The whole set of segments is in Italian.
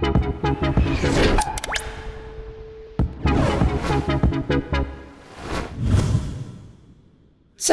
Thank you.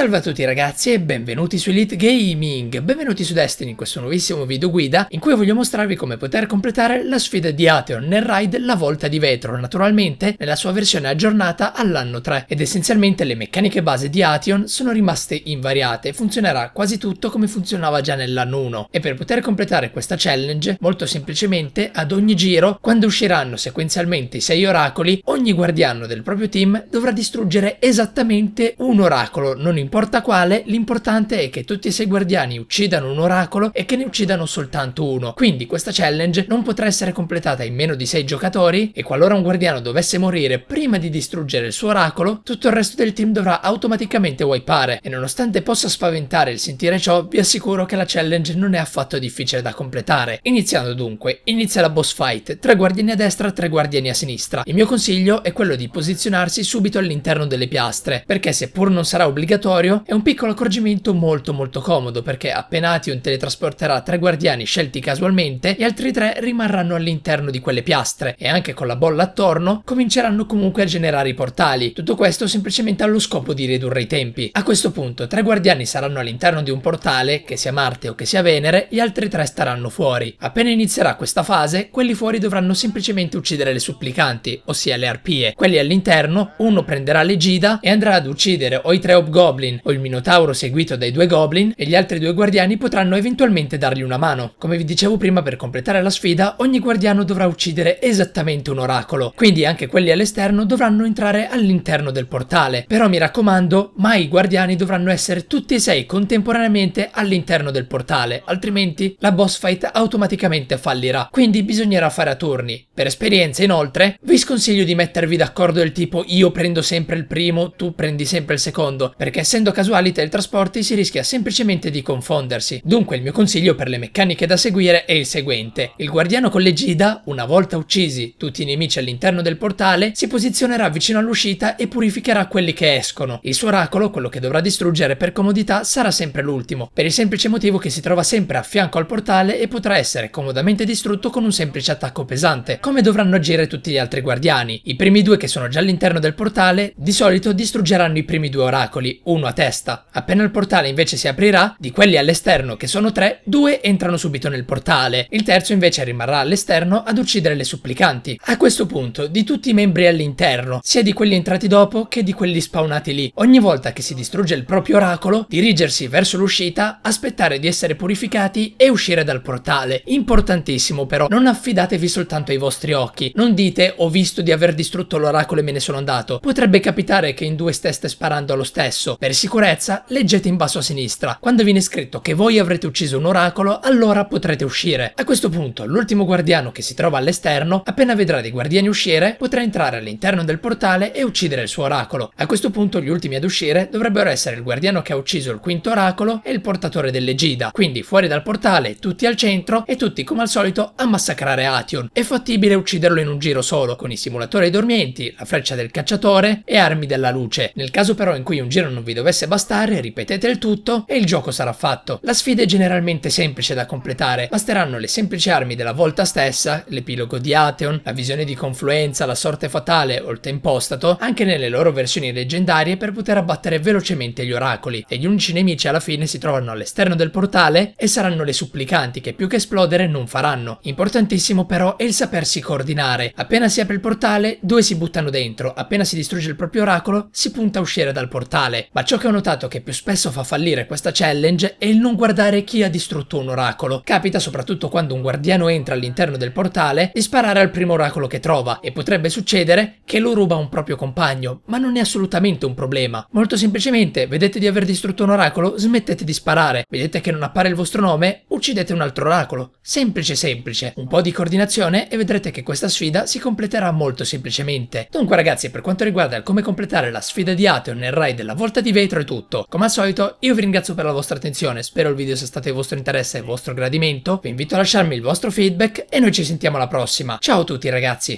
Salve a tutti ragazzi e benvenuti su Elite Gaming, benvenuti su Destiny in questo nuovissimo video guida in cui voglio mostrarvi come poter completare la sfida di Atheon nel raid La Volta di Vetro, naturalmente nella sua versione aggiornata all'anno 3 ed essenzialmente le meccaniche base di Atheon sono rimaste invariate, funzionerà quasi tutto come funzionava già nell'anno 1 e per poter completare questa challenge molto semplicemente ad ogni giro quando usciranno sequenzialmente i 6 oracoli ogni guardiano del proprio team dovrà distruggere esattamente un oracolo non importa importa quale, l'importante è che tutti i sei guardiani uccidano un oracolo e che ne uccidano soltanto uno. Quindi questa challenge non potrà essere completata in meno di sei giocatori e qualora un guardiano dovesse morire prima di distruggere il suo oracolo, tutto il resto del team dovrà automaticamente wipeare. e nonostante possa spaventare il sentire ciò, vi assicuro che la challenge non è affatto difficile da completare. Iniziando dunque, inizia la boss fight, tre guardiani a destra, tre guardiani a sinistra. Il mio consiglio è quello di posizionarsi subito all'interno delle piastre, perché seppur non sarà obbligatorio laboratorio è un piccolo accorgimento molto molto comodo perché appena Ation teletrasporterà tre guardiani scelti casualmente, gli altri tre rimarranno all'interno di quelle piastre e anche con la bolla attorno cominceranno comunque a generare i portali. Tutto questo semplicemente allo scopo di ridurre i tempi. A questo punto tre guardiani saranno all'interno di un portale, che sia Marte o che sia Venere, gli altri tre staranno fuori. Appena inizierà questa fase, quelli fuori dovranno semplicemente uccidere le supplicanti, ossia le arpie. Quelli all'interno, uno prenderà l'egida e andrà ad uccidere o i tre hobgoblin Goblin o il Minotauro seguito dai due Goblin e gli altri due guardiani potranno eventualmente dargli una mano. Come vi dicevo prima per completare la sfida ogni guardiano dovrà uccidere esattamente un oracolo, quindi anche quelli all'esterno dovranno entrare all'interno del portale. Però mi raccomando mai i guardiani dovranno essere tutti e sei contemporaneamente all'interno del portale, altrimenti la boss fight automaticamente fallirà, quindi bisognerà fare a turni. Per esperienza inoltre vi sconsiglio di mettervi d'accordo del tipo io prendo sempre il primo, tu prendi sempre il secondo, perché se essendo casuali i teletrasporti si rischia semplicemente di confondersi. Dunque il mio consiglio per le meccaniche da seguire è il seguente. Il guardiano con l'egida, una volta uccisi tutti i nemici all'interno del portale, si posizionerà vicino all'uscita e purificherà quelli che escono. Il suo oracolo, quello che dovrà distruggere per comodità, sarà sempre l'ultimo, per il semplice motivo che si trova sempre a fianco al portale e potrà essere comodamente distrutto con un semplice attacco pesante, come dovranno agire tutti gli altri guardiani. I primi due che sono già all'interno del portale di solito distruggeranno i primi due oracoli, uno uno a testa. Appena il portale invece si aprirà, di quelli all'esterno che sono tre, due entrano subito nel portale, il terzo invece rimarrà all'esterno ad uccidere le supplicanti. A questo punto, di tutti i membri all'interno, sia di quelli entrati dopo che di quelli spawnati lì, ogni volta che si distrugge il proprio oracolo, dirigersi verso l'uscita, aspettare di essere purificati e uscire dal portale. Importantissimo però, non affidatevi soltanto ai vostri occhi, non dite ho visto di aver distrutto l'oracolo e me ne sono andato. Potrebbe capitare che in due steste sparando allo stesso, per per sicurezza leggete in basso a sinistra. Quando viene scritto che voi avrete ucciso un oracolo, allora potrete uscire. A questo punto l'ultimo guardiano che si trova all'esterno, appena vedrà dei guardiani uscire, potrà entrare all'interno del portale e uccidere il suo oracolo. A questo punto gli ultimi ad uscire dovrebbero essere il guardiano che ha ucciso il quinto oracolo e il portatore dell'egida. Quindi fuori dal portale, tutti al centro e tutti come al solito a massacrare Ation. È fattibile ucciderlo in un giro solo con i simulatori dormienti, la freccia del cacciatore e armi della luce. Nel caso però in cui un giro non vi dovesse dovesse bastare, ripetete il tutto e il gioco sarà fatto. La sfida è generalmente semplice da completare, basteranno le semplici armi della volta stessa, l'epilogo di Atheon, la visione di confluenza, la sorte fatale o il tempostato, anche nelle loro versioni leggendarie per poter abbattere velocemente gli oracoli, e gli unici nemici alla fine si trovano all'esterno del portale e saranno le supplicanti che più che esplodere non faranno. Importantissimo però è il sapersi coordinare, appena si apre il portale due si buttano dentro, appena si distrugge il proprio oracolo si punta a uscire dal portale, ma Ciò che ho notato che più spesso fa fallire questa challenge è il non guardare chi ha distrutto un oracolo. Capita soprattutto quando un guardiano entra all'interno del portale di sparare al primo oracolo che trova e potrebbe succedere che lo ruba un proprio compagno, ma non è assolutamente un problema. Molto semplicemente, vedete di aver distrutto un oracolo, smettete di sparare. Vedete che non appare il vostro nome, uccidete un altro oracolo. Semplice semplice. Un po' di coordinazione e vedrete che questa sfida si completerà molto semplicemente. Dunque ragazzi, per quanto riguarda il come completare la sfida di Atheon nel raid della volta di Venere, vetro è tutto. Come al solito io vi ringrazio per la vostra attenzione, spero il video sia stato di vostro interesse e vostro gradimento, vi invito a lasciarmi il vostro feedback e noi ci sentiamo alla prossima. Ciao a tutti ragazzi!